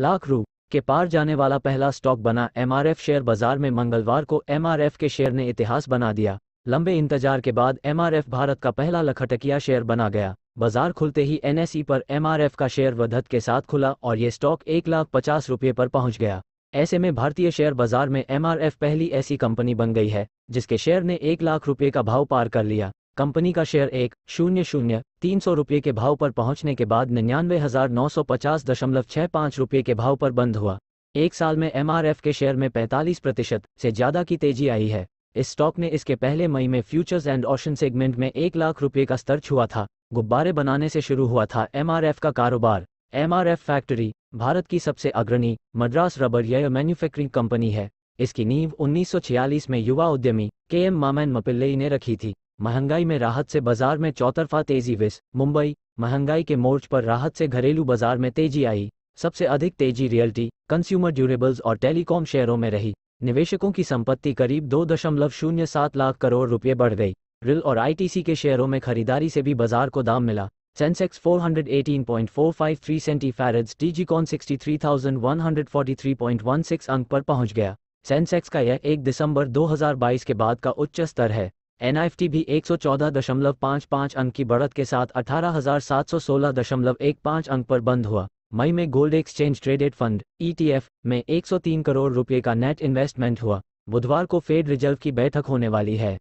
लाख रू के पार जाने वाला पहला स्टॉक बना एमआरएफ शेयर बाजार में मंगलवार को एमआरएफ के शेयर ने इतिहास बना दिया लंबे इंतजार के बाद एमआरएफ भारत का पहला लखटकिया शेयर बना गया बाजार खुलते ही एनएसई पर एमआरएफ का शेयर वधत के साथ खुला और ये स्टॉक एक लाख पचास रुपये पर पहुंच गया ऐसे में भारतीय शेयर बाजार में एमआरएफ पहली ऐसी कंपनी बन गई है जिसके शेयर ने एक लाख रुपये का भाव पार कर लिया कंपनी का शेयर एक शून्य शून्य तीन सौ रुपये के भाव पर पहुंचने के बाद निन्यानवे हजार नौ सौ पचास दशमलव छह पाँच रुपये के भाव पर बंद हुआ एक साल में एमआरएफ के शेयर में 45 प्रतिशत से ज़्यादा की तेजी आई है इस स्टॉक ने इसके पहले मई में फ्यूचर्स एंड ऑशन सेगमेंट में एक लाख रुपये का स्तर छुआ था गुब्बारे बनाने से शुरू हुआ था एमआरएफ का कारोबार एमआरएफ फैक्ट्री भारत की सबसे अग्रणी मद्रास रबर यह मैन्युफैक्चरिंग कंपनी है इसकी नींव 1946 में युवा उद्यमी के एम मामैन मपिल्ले ने रखी थी महंगाई में राहत से बाजार में चौतरफा तेजी विस मुंबई महंगाई के मोर्च पर राहत से घरेलू बाजार में तेजी आई सबसे अधिक तेजी रियल्टी कंज्यूमर ड्यूरेबल्स और टेलीकॉम शेयरों में रही निवेशकों की संपत्ति करीब दो दशमलव शून्य सात लाख करोड़ रुपये बढ़ गई रिल और आईटीसी के शेयरों में खरीदारी से भी बाजार को दाम मिला सेंसेक्स 418.453 सेंटी फैरड्स डीजीकॉन 63,143.16 अंक पर पहुंच गया सेंसेक्स का यह 1 दिसंबर 2022 के बाद का उच्च स्तर है एनआईएफटी भी 114.55 अंक की बढ़त के साथ 18,716.15 अंक पर बंद हुआ मई में gold exchange traded fund ETF e में 103 करोड़ रुपए का नेट इन्वेस्टमेंट हुआ बुधवार को फेड रिजर्व की बैठक होने वाली है